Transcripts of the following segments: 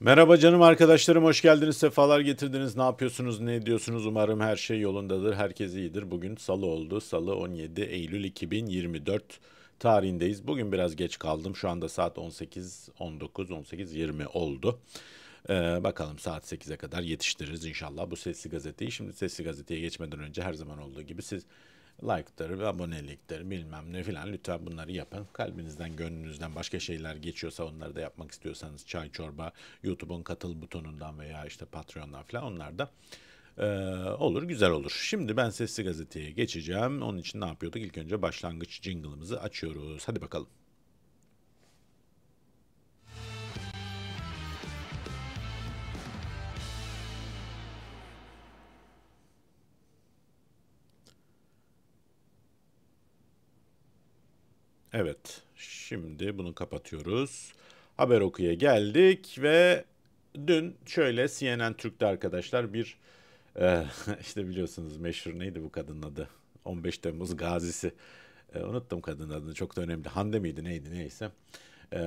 Merhaba canım arkadaşlarım hoş geldiniz sefalar getirdiniz ne yapıyorsunuz ne ediyorsunuz umarım her şey yolundadır herkes iyidir bugün salı oldu salı 17 Eylül 2024 tarihindeyiz bugün biraz geç kaldım şu anda saat 18 19 18 20 oldu ee, bakalım saat 8'e kadar yetiştiririz inşallah bu sesli gazeteyi şimdi sesli gazeteye geçmeden önce her zaman olduğu gibi siz like'ları, abonelikleri bilmem ne filan lütfen bunları yapın. Kalbinizden, gönlünüzden başka şeyler geçiyorsa onları da yapmak istiyorsanız çay çorba, YouTube'un katıl butonundan veya işte Patreon'dan filan onlar da e, olur, güzel olur. Şimdi ben Sesli Gazete'ye geçeceğim. Onun için ne yapıyorduk? İlk önce başlangıç jingle'ımızı açıyoruz. Hadi bakalım. Evet. Şimdi bunu kapatıyoruz. Haber okuya geldik ve dün şöyle CNN Türk'te arkadaşlar bir e, işte biliyorsunuz meşhur neydi bu kadının adı? 15 Temmuz gazisi. E, unuttum kadının adını. Çok da önemli. Hande miydi neydi neyse. E,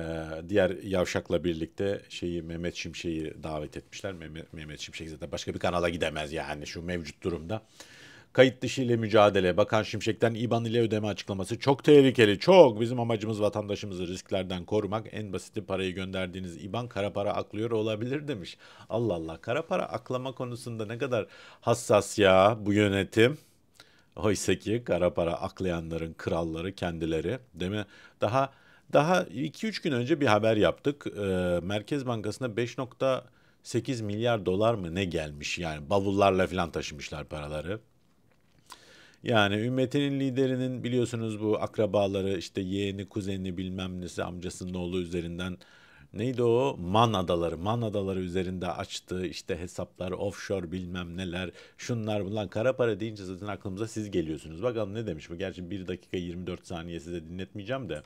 diğer yavşakla birlikte şeyi Mehmet Şimşek'i davet etmişler. Mehmet, Mehmet Şimşek zaten başka bir kanala gidemez yani şu mevcut durumda. Kayıt dışı ile mücadele, Bakan Şimşek'ten İBAN ile ödeme açıklaması çok tehlikeli, çok. Bizim amacımız vatandaşımızı risklerden korumak. En basiti parayı gönderdiğiniz İBAN kara para aklıyor olabilir demiş. Allah Allah kara para aklama konusunda ne kadar hassas ya bu yönetim. Oysa ki kara para aklayanların kralları kendileri değil mi? Daha daha 2-3 gün önce bir haber yaptık. Ee, Merkez Bankası'na 5.8 milyar dolar mı ne gelmiş yani bavullarla falan taşımışlar paraları. Yani ümmetinin liderinin biliyorsunuz bu akrabaları işte yeğeni, kuzeni bilmem nesi amcasının oğlu üzerinden neydi o? Man adaları. Man adaları üzerinde açtığı işte hesaplar, offshore bilmem neler, şunlar bunlar. Kara para deyince zaten aklımıza siz geliyorsunuz. Bakalım ne demiş bu? Gerçi 1 dakika 24 saniye size dinletmeyeceğim de.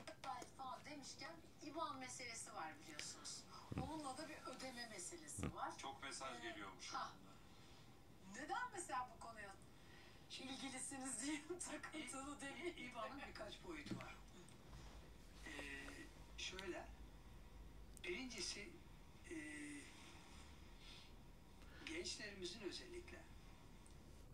ilgilisiniz diyeyim takıntılı değil. İBA'nın birkaç boyutu var. Ee, şöyle, birincisi e, gençlerimizin özellikle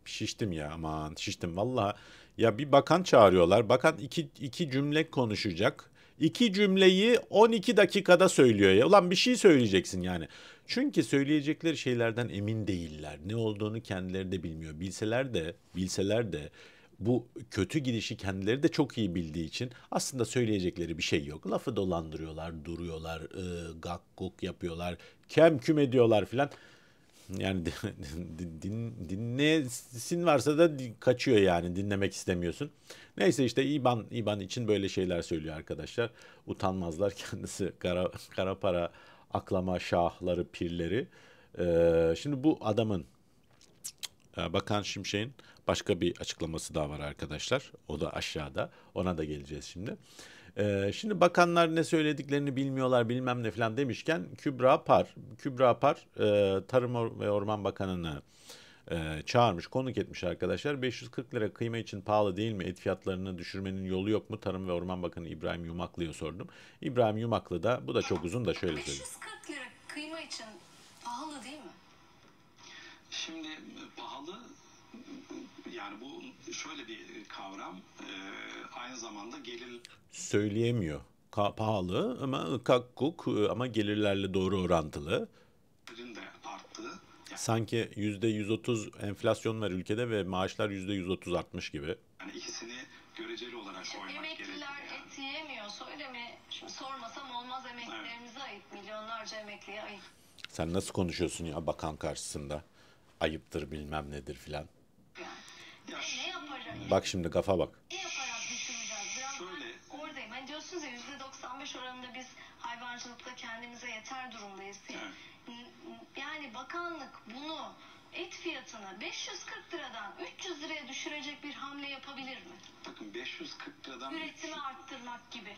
şiştim ya aman şiştim valla. Ya bir bakan çağırıyorlar. Bakan iki, iki cümle konuşacak iki cümleyi 12 dakikada söylüyor ya. Ulan bir şey söyleyeceksin yani. Çünkü söyleyecekleri şeylerden emin değiller. Ne olduğunu kendileri de bilmiyor. Bilseler de, bilseler de bu kötü gidişi kendileri de çok iyi bildiği için aslında söyleyecekleri bir şey yok. Lafı dolandırıyorlar, duruyorlar, e, gakkuk yapıyorlar, kem küm ediyorlar filan. Yani din, dinlesin varsa da kaçıyor yani dinlemek istemiyorsun. Neyse işte İban İban için böyle şeyler söylüyor arkadaşlar. Utanmazlar kendisi kara, kara para aklama şahları pirleri. Ee, şimdi bu adamın e, Bakan Şimşek'in başka bir açıklaması daha var arkadaşlar. O da aşağıda. Ona da geleceğiz şimdi. Ee, şimdi bakanlar ne söylediklerini bilmiyorlar bilmem ne falan demişken Kübra Par, Kübra Par e, Tarım ve Orman Bakanı'nı e, çağırmış, konuk etmiş arkadaşlar. 540 lira kıyma için pahalı değil mi? Et fiyatlarını düşürmenin yolu yok mu? Tarım ve Orman Bakanı İbrahim Yumaklı'ya sordum. İbrahim Yumaklı da, bu da çok uzun da şöyle söyledi. 540 lira kıyma için pahalı değil mi? Şimdi pahalı yani bu şöyle bir kavram e, aynı zamanda gelir söyleyemiyor Ka- pahalı ama kakuk e, ama gelirlerle doğru orantılı. De arttı. Yani, Sanki yüzde 130 enflasyon var ülkede ve maaşlar yüzde 130 artmış gibi. Yani ikisini göreceli olarak koymak Emekliler yani. et yiyemiyorsa öyle mi? Şimdi sormasam olmaz emeklerimize evet. ayıp. Milyonlarca emekliye ayıp. Sen nasıl konuşuyorsun ya bakan karşısında? Ayıptır bilmem nedir filan. Bak şimdi kafa bak. Ne oradayım. Hani diyorsunuz ya oranında biz hayvancılıkta kendimize yeter durumdayız Yani bakanlık bunu et fiyatını 540 liradan 300 liraya düşürecek bir hamle yapabilir mi? Bakın 540 liradan Üretimi arttırmak gibi.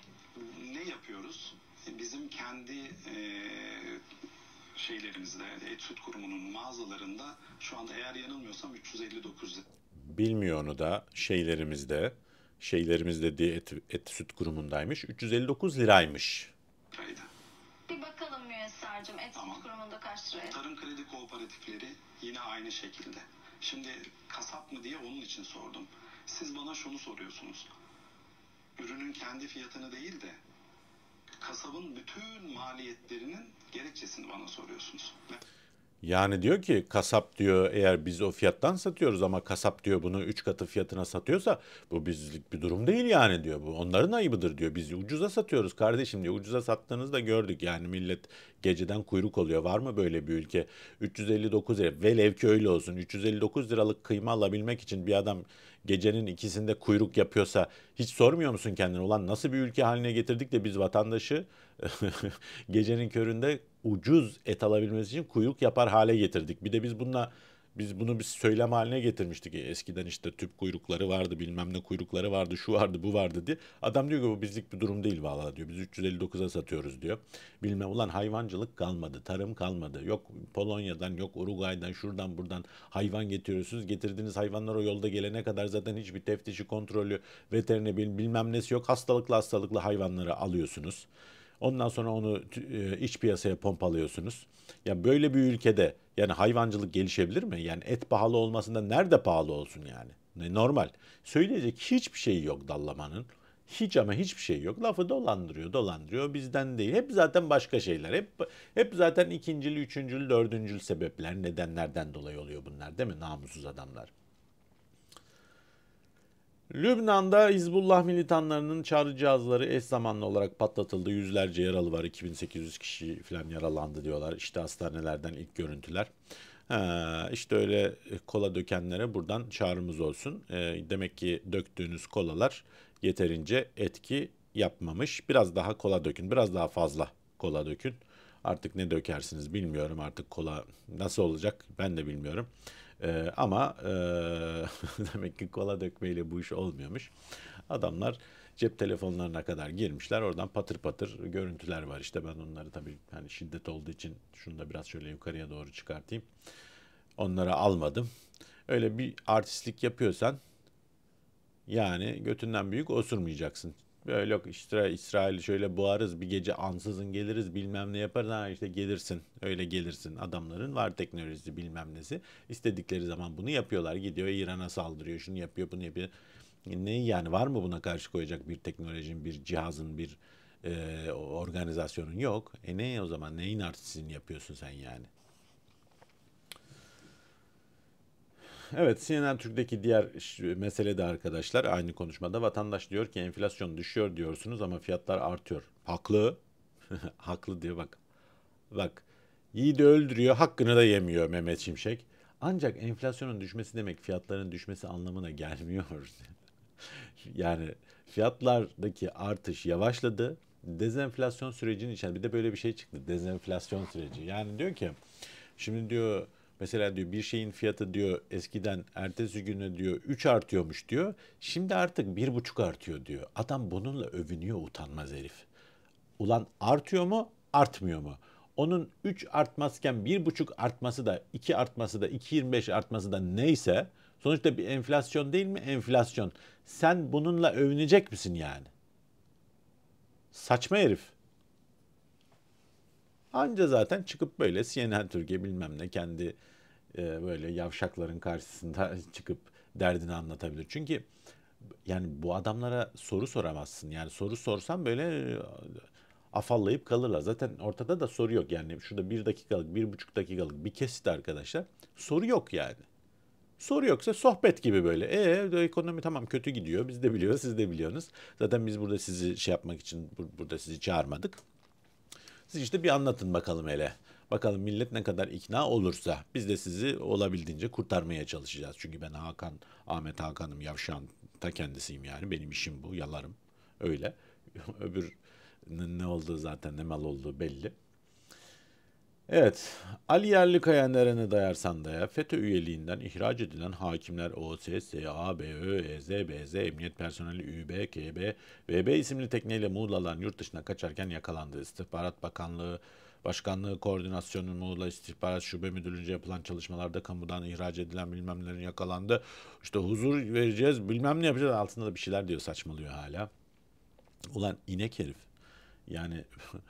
ne yapıyoruz? Bizim kendi eee, şeylerimizde, et süt kurumunun mağazalarında şu anda eğer yanılmıyorsam 359 lira bilmiyor onu da şeylerimizde. Şeylerimiz dediği et, et süt kurumundaymış, 359 liraymış. Haydi. Bir bakalım Müyesser'cim et tamam. süt kurumunda kaç liraya? Tarım kredi kooperatifleri yine aynı şekilde. Şimdi kasap mı diye onun için sordum. Siz bana şunu soruyorsunuz. Ürünün kendi fiyatını değil de kasabın bütün maliyetlerinin gerekçesini bana soruyorsunuz. Ve... Yani diyor ki kasap diyor eğer biz o fiyattan satıyoruz ama kasap diyor bunu 3 katı fiyatına satıyorsa bu bizlik bir durum değil yani diyor. Bu onların ayıbıdır diyor. Biz ucuza satıyoruz kardeşim diyor. Ucuza sattığınızda gördük yani millet geceden kuyruk oluyor. Var mı böyle bir ülke? 359 lira velev ki öyle olsun. 359 liralık kıyma alabilmek için bir adam gecenin ikisinde kuyruk yapıyorsa hiç sormuyor musun kendine? Ulan nasıl bir ülke haline getirdik de biz vatandaşı gecenin köründe ucuz et alabilmesi için kuyruk yapar hale getirdik. Bir de biz bununla biz bunu bir söylem haline getirmiştik. E, eskiden işte tüp kuyrukları vardı, bilmem ne kuyrukları vardı, şu vardı, bu vardı diye. Adam diyor ki bu bizlik bir durum değil valla diyor. Biz 359'a satıyoruz diyor. Bilmem ulan hayvancılık kalmadı, tarım kalmadı. Yok Polonya'dan, yok Uruguay'dan, şuradan buradan hayvan getiriyorsunuz. Getirdiğiniz hayvanlar o yolda gelene kadar zaten hiçbir teftişi, kontrolü, veterine bilmem nesi yok. Hastalıklı hastalıklı hayvanları alıyorsunuz. Ondan sonra onu e, iç piyasaya pompalıyorsunuz. Ya böyle bir ülkede yani hayvancılık gelişebilir mi? Yani et pahalı olmasında nerede pahalı olsun yani? Normal. Söyleyecek hiçbir şey yok dallamanın. Hiç ama hiçbir şey yok. Lafı dolandırıyor, dolandırıyor. Bizden değil. Hep zaten başka şeyler. Hep hep zaten ikincil, üçüncül, dördüncül sebepler, nedenlerden dolayı oluyor bunlar değil mi? Namussuz adamlar. Lübnan'da Hizbullah militanlarının çağrı cihazları eş zamanlı olarak patlatıldı. Yüzlerce yaralı var. 2800 kişi falan yaralandı diyorlar. İşte hastanelerden ilk görüntüler. Ha, işte öyle kola dökenlere buradan çağrımız olsun. E, demek ki döktüğünüz kolalar yeterince etki yapmamış. Biraz daha kola dökün. Biraz daha fazla kola dökün. Artık ne dökersiniz bilmiyorum. Artık kola nasıl olacak ben de bilmiyorum. E, ama e, demek ki kola dökmeyle bu iş olmuyormuş. Adamlar cep telefonlarına kadar girmişler. Oradan patır patır görüntüler var. İşte ben onları tabii hani şiddet olduğu için şunu da biraz şöyle yukarıya doğru çıkartayım. Onları almadım. Öyle bir artistlik yapıyorsan yani götünden büyük osurmayacaksın. Böyle ee, yok işte İsrail şöyle boğarız bir gece ansızın geliriz bilmem ne yaparız. Ha işte gelirsin öyle gelirsin adamların var teknolojisi bilmem nesi. istedikleri zaman bunu yapıyorlar gidiyor İran'a saldırıyor şunu yapıyor bunu yapıyor. E, ne yani var mı buna karşı koyacak bir teknolojin bir cihazın bir e, organizasyonun yok. E ne o zaman neyin artistliğini yapıyorsun sen yani? Evet CNN Türk'teki diğer mesele de arkadaşlar aynı konuşmada vatandaş diyor ki enflasyon düşüyor diyorsunuz ama fiyatlar artıyor. Haklı. Haklı diyor bak. Bak. Yiğidi öldürüyor hakkını da yemiyor Mehmet Şimşek. Ancak enflasyonun düşmesi demek fiyatların düşmesi anlamına gelmiyor. yani fiyatlardaki artış yavaşladı. Dezenflasyon sürecinin içinde bir de böyle bir şey çıktı. Dezenflasyon süreci. Yani diyor ki şimdi diyor Mesela diyor bir şeyin fiyatı diyor eskiden ertesi günü diyor 3 artıyormuş diyor. Şimdi artık 1,5 artıyor diyor. Adam bununla övünüyor utanmaz herif. Ulan artıyor mu artmıyor mu? Onun 3 artmazken 1,5 artması da 2 artması da 2,25 artması da neyse sonuçta bir enflasyon değil mi? Enflasyon. Sen bununla övünecek misin yani? Saçma herif. Anca zaten çıkıp böyle CNN Türkiye bilmem ne kendi e, böyle yavşakların karşısında çıkıp derdini anlatabilir. Çünkü yani bu adamlara soru soramazsın. Yani soru sorsan böyle e, afallayıp kalırlar. Zaten ortada da soru yok. Yani şurada bir dakikalık, bir buçuk dakikalık bir kesit arkadaşlar. Soru yok yani. Soru yoksa sohbet gibi böyle. E ekonomi tamam kötü gidiyor. Biz de biliyoruz, siz de biliyorsunuz. Zaten biz burada sizi şey yapmak için burada sizi çağırmadık. Siz işte bir anlatın bakalım hele. Bakalım millet ne kadar ikna olursa biz de sizi olabildiğince kurtarmaya çalışacağız. Çünkü ben Hakan, Ahmet Hakan'ım yavşan ta kendisiyim yani. Benim işim bu, yalarım. Öyle. Öbür ne olduğu zaten ne mal olduğu belli. Evet, Ali Yerli nerene dayarsan daya, FETÖ üyeliğinden ihraç edilen hakimler OSS, ABÖ, EZBZ, Emniyet Personeli ÜB, KB, VB isimli tekneyle Muğla'dan yurt dışına kaçarken yakalandı. İstihbarat Bakanlığı Başkanlığı Koordinasyonu Muğla İstihbarat Şube Müdürlüğü'nce yapılan çalışmalarda kamudan ihraç edilen bilmemlerin yakalandı. İşte huzur vereceğiz bilmem ne yapacağız altında da bir şeyler diyor saçmalıyor hala. Ulan inek herif. Yani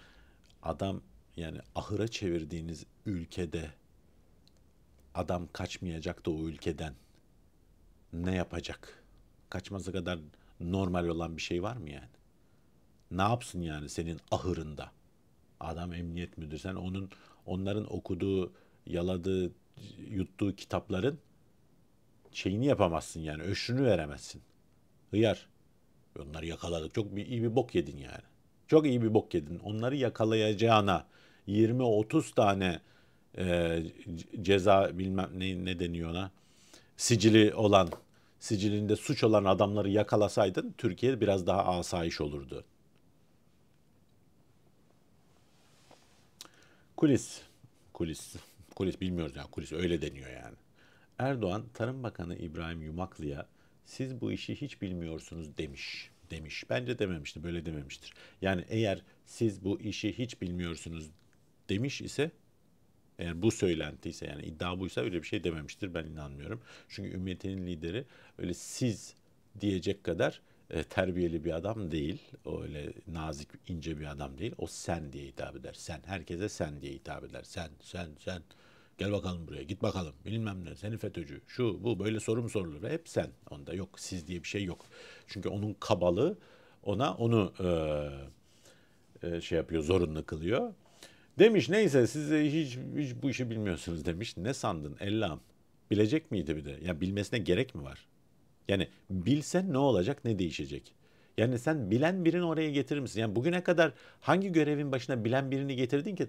adam yani ahıra çevirdiğiniz ülkede adam kaçmayacak da o ülkeden ne yapacak? Kaçması kadar normal olan bir şey var mı yani? Ne yapsın yani senin ahırında? Adam emniyet müdürü. Sen onun onların okuduğu, yaladığı, yuttuğu kitapların şeyini yapamazsın yani. Öşrünü veremezsin. Hıyar. Onları yakaladık. Çok bir, iyi bir bok yedin yani. Çok iyi bir bok yedin. Onları yakalayacağına 20-30 tane e, ceza bilmem ne, ne deniyor ona sicili olan sicilinde suç olan adamları yakalasaydın Türkiye biraz daha asayiş olurdu. Kulis. Kulis. Kulis bilmiyoruz yani. Kulis öyle deniyor yani. Erdoğan Tarım Bakanı İbrahim Yumaklı'ya siz bu işi hiç bilmiyorsunuz demiş. Demiş. Bence dememişti. Böyle dememiştir. Yani eğer siz bu işi hiç bilmiyorsunuz demiş ise eğer bu söylenti ise yani iddia buysa öyle bir şey dememiştir. Ben inanmıyorum. Çünkü ümmetinin lideri öyle siz diyecek kadar e, terbiyeli bir adam değil. O öyle nazik, ince bir adam değil. O sen diye hitap eder. Sen. Herkese sen diye hitap eder. Sen, sen, sen. Gel bakalım buraya, git bakalım. Bilmem ne, seni FETÖ'cü. Şu, bu, böyle sorum sorulur ve Hep sen. Onda yok, siz diye bir şey yok. Çünkü onun kabalı ona onu e, e, şey yapıyor, zorunlu kılıyor. Demiş neyse siz hiç, hiç bu işi bilmiyorsunuz demiş. Ne sandın ellam? Bilecek miydi bir de? Ya bilmesine gerek mi var? Yani bilsen ne olacak ne değişecek? Yani sen bilen birini oraya getirir misin? Yani bugüne kadar hangi görevin başına bilen birini getirdin ki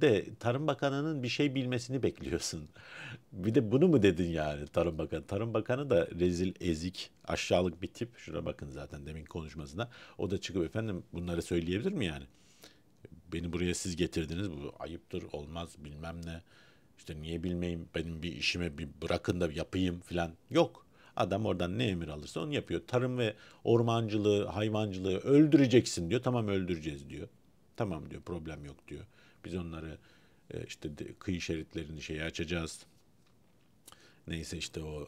de Tarım Bakanı'nın bir şey bilmesini bekliyorsun. bir de bunu mu dedin yani Tarım Bakanı? Tarım Bakanı da rezil, ezik, aşağılık bir tip. Şuna bakın zaten demin konuşmasında. O da çıkıp efendim bunları söyleyebilir mi yani? Beni buraya siz getirdiniz. Bu ayıptır, olmaz, bilmem ne. İşte niye bilmeyeyim benim bir işime bir bırakın da yapayım filan. Yok. Adam oradan ne emir alırsa onu yapıyor. Tarım ve ormancılığı, hayvancılığı öldüreceksin diyor. Tamam öldüreceğiz diyor. Tamam diyor problem yok diyor. Biz onları e, işte kıyı şeritlerini şeye açacağız. Neyse işte o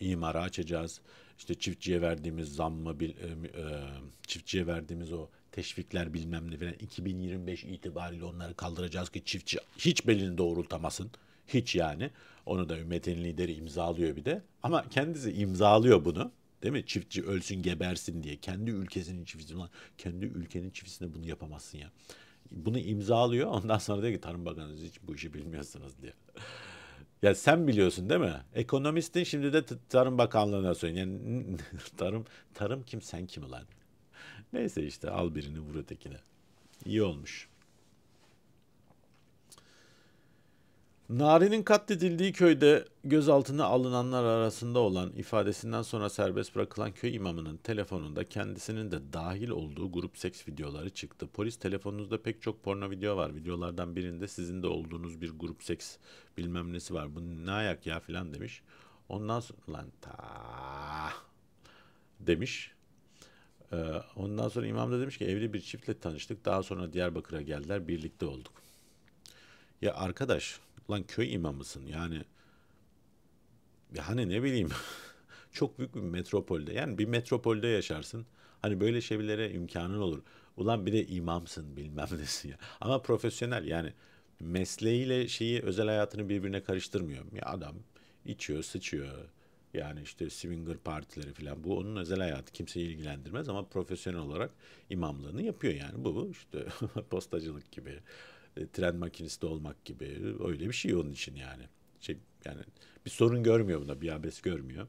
e, imara açacağız. İşte çiftçiye verdiğimiz zammı e, e, çiftçiye verdiğimiz o teşvikler bilmem ne falan 2025 itibariyle onları kaldıracağız ki çiftçi hiç belini doğrultamasın. Hiç yani. Onu da ümmetin lideri imzalıyor bir de. Ama kendisi imzalıyor bunu. Değil mi? Çiftçi ölsün gebersin diye. Kendi ülkesinin çiftçisi. Kendi ülkenin çiftçisine bunu yapamazsın ya. Bunu imzalıyor. Ondan sonra diyor ki Tarım Bakanı hiç bu işi bilmiyorsunuz diyor. Ya sen biliyorsun değil mi? Ekonomistin şimdi de Tarım Bakanlığı'na söylüyor. Yani tarım tarım kim sen kim ulan? Neyse işte al birini vur ötekine. İyi olmuş. Nari'nin katledildiği köyde gözaltına alınanlar arasında olan ifadesinden sonra serbest bırakılan köy imamının telefonunda kendisinin de dahil olduğu grup seks videoları çıktı. Polis telefonunuzda pek çok porno video var. Videolardan birinde sizin de olduğunuz bir grup seks bilmem nesi var. Bu ne ayak ya filan demiş. Ondan sonra lan ta demiş. Ee, ondan sonra imam da demiş ki evli bir çiftle tanıştık. Daha sonra Diyarbakır'a geldiler. Birlikte olduk. Ya arkadaş Lan köy imamısın yani. hani ne bileyim çok büyük bir metropolde yani bir metropolde yaşarsın. Hani böyle şeylere imkanın olur. Ulan bir de imamsın bilmem nesi ya. Ama profesyonel yani mesleğiyle şeyi özel hayatını birbirine karıştırmıyor. Ya adam içiyor, sıçıyor. Yani işte swinger partileri falan bu onun özel hayatı kimseyi ilgilendirmez ama profesyonel olarak imamlığını yapıyor yani bu işte postacılık gibi e, tren makinesi olmak gibi öyle bir şey onun için yani. Şey, yani bir sorun görmüyor buna, bir abes görmüyor.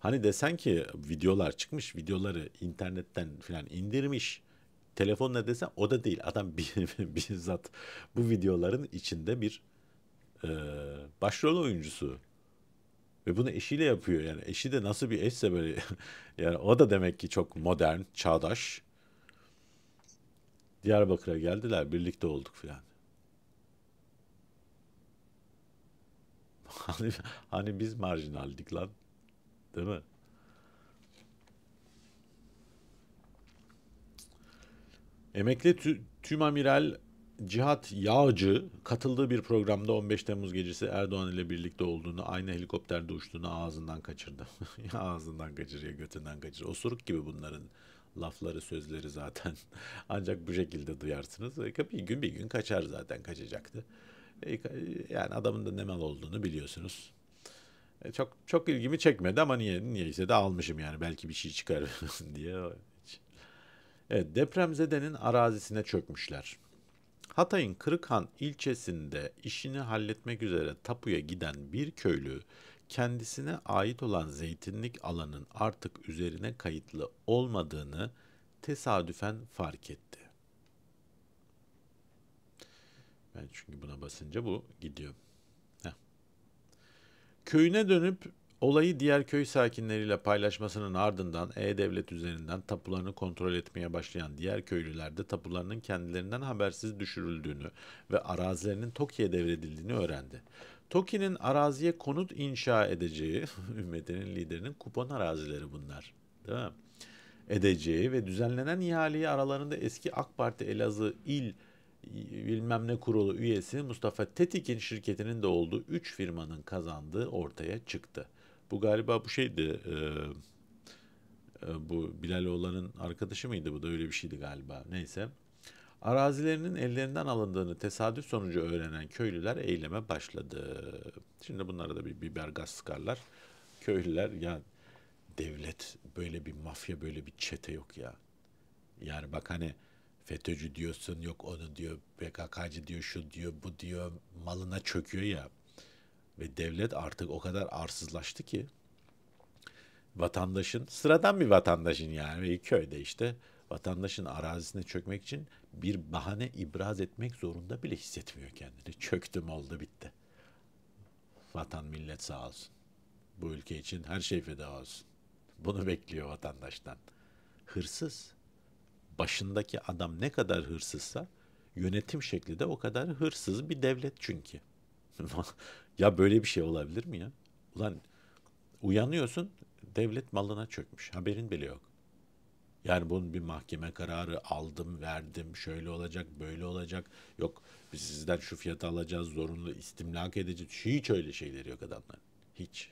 Hani desen ki videolar çıkmış, videoları internetten filan indirmiş. Telefonla desen o da değil. Adam bizzat bu videoların içinde bir e, başrol oyuncusu. Ve bunu eşiyle yapıyor yani. Eşi de nasıl bir eşse böyle yani o da demek ki çok modern, çağdaş. Diyarbakır'a geldiler, birlikte olduk filan. hani, hani biz marjinaldik lan. Değil mi? Emekli tü, tüm amiral Cihat Yağcı katıldığı bir programda 15 Temmuz gecesi Erdoğan ile birlikte olduğunu, aynı helikopterde uçtuğunu ağzından kaçırdı. ya ağzından kaçır ya götünden kaçır. Osuruk gibi bunların lafları, sözleri zaten. Ancak bu şekilde duyarsınız. E, bir gün bir gün kaçar zaten kaçacaktı. E, yani adamın da ne mal olduğunu biliyorsunuz. E, çok çok ilgimi çekmedi ama niye niyeyse de almışım yani belki bir şey çıkar diye. Evet, depremzedenin arazisine çökmüşler. Hatay'ın Kırıkhan ilçesinde işini halletmek üzere tapuya giden bir köylü kendisine ait olan zeytinlik alanın artık üzerine kayıtlı olmadığını tesadüfen fark etti. Ben çünkü buna basınca bu gidiyor. Heh. Köyüne dönüp olayı diğer köy sakinleriyle paylaşmasının ardından E-Devlet üzerinden tapularını kontrol etmeye başlayan diğer köylüler de tapularının kendilerinden habersiz düşürüldüğünü ve arazilerinin TOKİ'ye devredildiğini öğrendi. TOKİ'nin araziye konut inşa edeceği, ümmetinin liderinin kupon arazileri bunlar. Değil mi? Edeceği ve düzenlenen ihaleyi aralarında eski AK Parti Elazığ il bilmem ne kurulu üyesi Mustafa Tetik'in şirketinin de olduğu 3 firmanın kazandığı ortaya çıktı. Bu galiba bu şeydi e, e, bu Bilal Oğlan'ın arkadaşı mıydı bu da öyle bir şeydi galiba neyse. Arazilerinin ellerinden alındığını tesadüf sonucu öğrenen köylüler eyleme başladı. Şimdi bunlara da bir biber gaz sıkarlar. Köylüler ya devlet böyle bir mafya böyle bir çete yok ya. Yani bak hani FETÖ'cü diyorsun yok onu diyor PKK'cı diyor şu diyor bu diyor malına çöküyor ya ve devlet artık o kadar arsızlaştı ki vatandaşın sıradan bir vatandaşın yani bir köyde işte vatandaşın arazisine çökmek için bir bahane ibraz etmek zorunda bile hissetmiyor kendini. Çöktüm oldu bitti. Vatan millet sağ olsun. Bu ülke için her şey feda olsun. Bunu bekliyor vatandaştan. Hırsız başındaki adam ne kadar hırsızsa yönetim şekli de o kadar hırsız bir devlet çünkü. ya böyle bir şey olabilir mi ya? Ulan uyanıyorsun devlet malına çökmüş haberin bile yok. Yani bunun bir mahkeme kararı aldım verdim şöyle olacak böyle olacak yok biz sizden şu fiyatı alacağız zorunlu istimlak edeceğiz hiç öyle şeyleri yok adamlar hiç.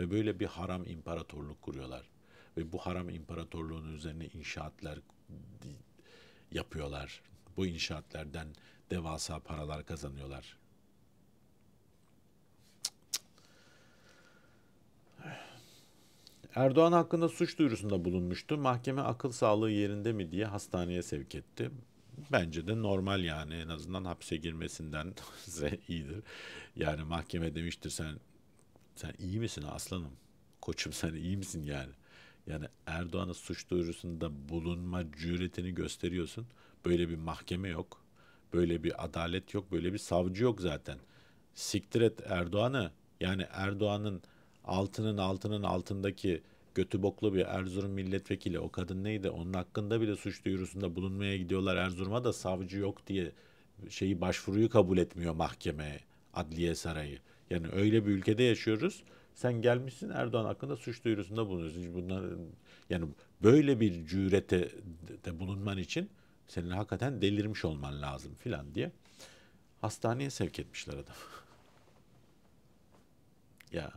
Ve böyle bir haram imparatorluk kuruyorlar ve bu haram imparatorluğunun üzerine inşaatlar yapıyorlar. Bu inşaatlardan devasa paralar kazanıyorlar. Erdoğan hakkında suç duyurusunda bulunmuştu. Mahkeme akıl sağlığı yerinde mi diye hastaneye sevk etti. Bence de normal yani en azından hapse girmesinden size iyidir. Yani mahkeme demiştir sen sen iyi misin aslanım? Koçum sen iyi misin yani? Yani Erdoğan'ı suç duyurusunda bulunma cüretini gösteriyorsun. Böyle bir mahkeme yok. Böyle bir adalet yok. Böyle bir savcı yok zaten. Siktir et Erdoğan'ı. Yani Erdoğan'ın altının altının altındaki götü boklu bir Erzurum milletvekili o kadın neydi onun hakkında bile suç duyurusunda bulunmaya gidiyorlar Erzurum'a da savcı yok diye şeyi başvuruyu kabul etmiyor mahkeme, adliye sarayı. Yani öyle bir ülkede yaşıyoruz. Sen gelmişsin Erdoğan hakkında suç duyurusunda bulunuyorsun. Bunlar, yani böyle bir cürete de bulunman için senin hakikaten delirmiş olman lazım filan diye hastaneye sevk etmişler adam. ya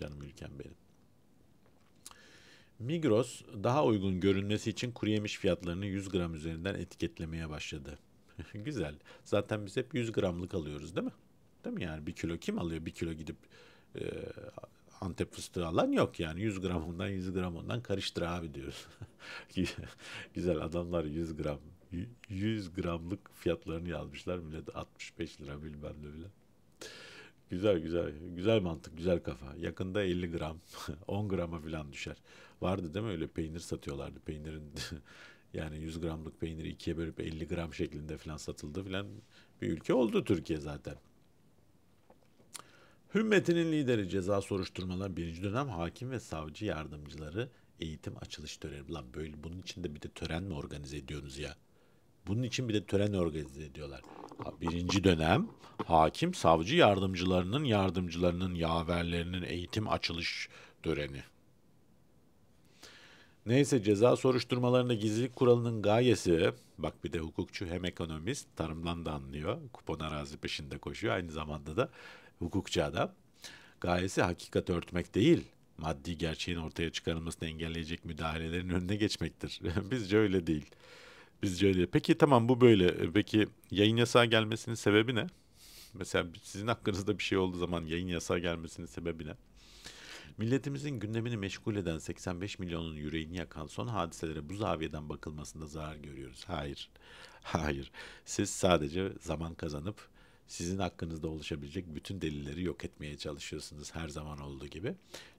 canım ülkem benim. Migros daha uygun görünmesi için kuru yemiş fiyatlarını 100 gram üzerinden etiketlemeye başladı. Güzel. Zaten biz hep 100 gramlık alıyoruz değil mi? Değil mi yani? Bir kilo kim alıyor bir kilo gidip e, Antep fıstığı alan yok yani. 100 gramından 100 gramından karıştır abi diyoruz. Güzel adamlar 100 gram 100 gramlık fiyatlarını yazmışlar. Millet 65 lira bilmem ne bile. Güzel güzel. Güzel mantık, güzel kafa. Yakında 50 gram, 10 grama falan düşer. Vardı değil mi öyle peynir satıyorlardı. Peynirin yani 100 gramlık peyniri ikiye bölüp 50 gram şeklinde falan satıldı falan bir ülke oldu Türkiye zaten. Hümmetinin lideri ceza soruşturmalar birinci dönem hakim ve savcı yardımcıları eğitim açılış töreni. Lan böyle bunun için de bir de tören mi organize ediyorsunuz ya? Bunun için bir de tören organize ediyorlar. Birinci dönem hakim, savcı yardımcılarının yardımcılarının yaverlerinin eğitim açılış töreni. Neyse ceza soruşturmalarında gizlilik kuralının gayesi, bak bir de hukukçu hem ekonomist, tarımdan da anlıyor, kupon arazi peşinde koşuyor, aynı zamanda da hukukçu adam. Gayesi hakikat örtmek değil, maddi gerçeğin ortaya çıkarılmasını engelleyecek müdahalelerin önüne geçmektir. Bizce öyle değil. Bizce öyle. Peki tamam bu böyle. Peki yayın yasağı gelmesinin sebebi ne? Mesela sizin hakkınızda bir şey olduğu zaman yayın yasağı gelmesinin sebebi ne? Milletimizin gündemini meşgul eden 85 milyonun yüreğini yakan son hadiselere bu zaviyeden bakılmasında zarar görüyoruz. Hayır. Hayır. Siz sadece zaman kazanıp sizin hakkınızda oluşabilecek bütün delilleri yok etmeye çalışıyorsunuz her zaman olduğu gibi.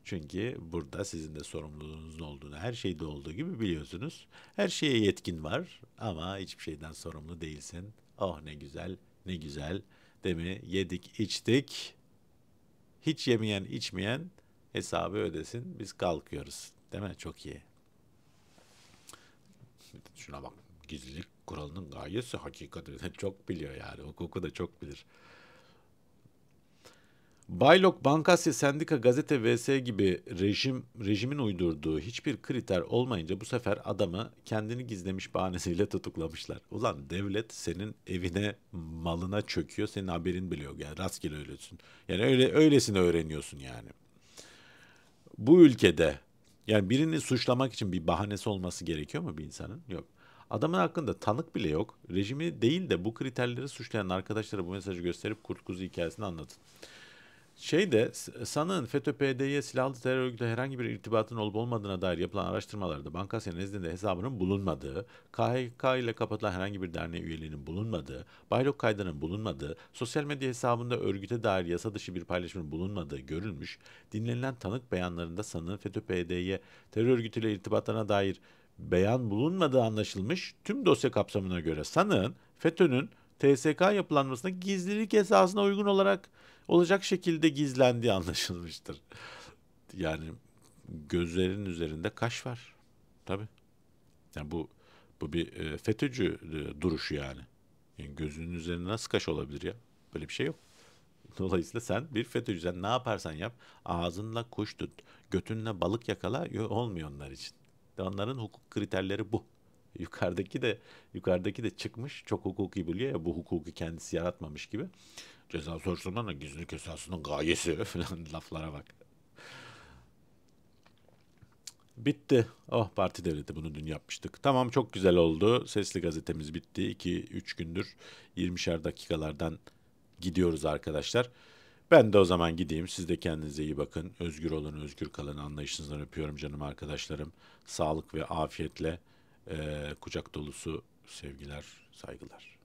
Çünkü burada sizin de sorumluluğunuzun olduğunu, her şeyde olduğu gibi biliyorsunuz. Her şeye yetkin var ama hiçbir şeyden sorumlu değilsin. Oh ne güzel, ne güzel. Demi yedik, içtik. Hiç yemeyen, içmeyen hesabı ödesin. Biz kalkıyoruz. Değil mi? Çok iyi. Şuna bak. Gizlilik kuralının gayesi hakikatini çok biliyor yani. Hukuku da çok bilir. Baylok, Bankasya, Sendika, Gazete vs gibi rejim rejimin uydurduğu hiçbir kriter olmayınca bu sefer adamı kendini gizlemiş bahanesiyle tutuklamışlar. Ulan devlet senin evine, malına çöküyor. Senin haberin bile yok. Yani rastgele öylesin. Yani öyle öylesine öğreniyorsun yani. Bu ülkede yani birini suçlamak için bir bahanesi olması gerekiyor mu bir insanın? Yok. Adamın hakkında tanık bile yok. Rejimi değil de bu kriterleri suçlayan arkadaşlara bu mesajı gösterip Kurt Kuzu hikayesini anlatın. Şeyde sanığın FETÖ-PD'ye silahlı terör örgütü herhangi bir irtibatın olup olmadığına dair yapılan araştırmalarda Bankasya nezdinde hesabının bulunmadığı, KHK ile kapatılan herhangi bir derneğe üyeliğinin bulunmadığı, bayrak kaydının bulunmadığı, sosyal medya hesabında örgüte dair yasa dışı bir paylaşımın bulunmadığı görülmüş, dinlenilen tanık beyanlarında sanığın FETÖ-PD'ye terör örgütüyle irtibatlarına dair beyan bulunmadığı anlaşılmış tüm dosya kapsamına göre sanığın FETÖ'nün TSK yapılanmasına gizlilik esasına uygun olarak olacak şekilde gizlendiği anlaşılmıştır. Yani gözlerin üzerinde kaş var. Tabi. Yani bu bu bir e, FETÖ'cü e, duruşu yani. yani. Gözünün üzerinde nasıl kaş olabilir ya? Böyle bir şey yok. Dolayısıyla sen bir FETÖ'cüsen ne yaparsan yap ağzınla kuş tut, götünle balık yakala olmuyor onlar için. Onların hukuk kriterleri bu. Yukarıdaki de yukarıdaki de çıkmış çok hukuki biliyor ya bu hukuku kendisi yaratmamış gibi. Ceza soruşturmanın da gizlilik esasının gayesi falan laflara bak. Bitti. Oh parti devleti bunu dün yapmıştık. Tamam çok güzel oldu. Sesli gazetemiz bitti. 2-3 gündür 20'şer dakikalardan gidiyoruz arkadaşlar. Ben de o zaman gideyim. Siz de kendinize iyi bakın. Özgür olun, özgür kalın. Anlayışınızdan öpüyorum canım arkadaşlarım. Sağlık ve afiyetle e, kucak dolusu sevgiler, saygılar.